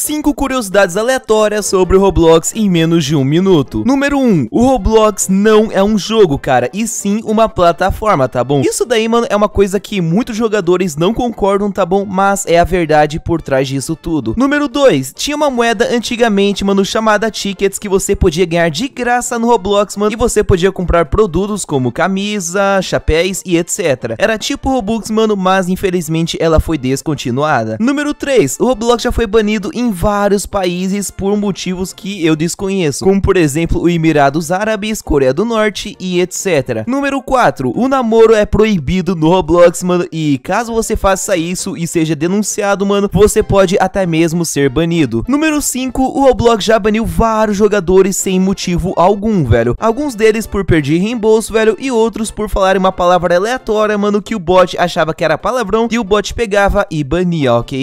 5 curiosidades aleatórias sobre o Roblox em menos de um minuto. Número 1. O Roblox não é um jogo, cara, e sim uma plataforma, tá bom? Isso daí, mano, é uma coisa que muitos jogadores não concordam, tá bom? Mas é a verdade por trás disso tudo. Número 2. Tinha uma moeda antigamente, mano, chamada Tickets, que você podia ganhar de graça no Roblox, mano, e você podia comprar produtos como camisa, chapéus e etc. Era tipo Robux, mano, mas infelizmente ela foi descontinuada. Número 3. O Roblox já foi banido em em vários países por motivos que eu desconheço, como por exemplo os Emirados Árabes, Coreia do Norte e etc. Número 4. O namoro é proibido no Roblox, mano, e caso você faça isso e seja denunciado, mano, você pode até mesmo ser banido. Número 5. O Roblox já baniu vários jogadores sem motivo algum, velho. Alguns deles por perder reembolso, velho, e outros por falar uma palavra aleatória, mano, que o bot achava que era palavrão e o bot pegava e bania, ok?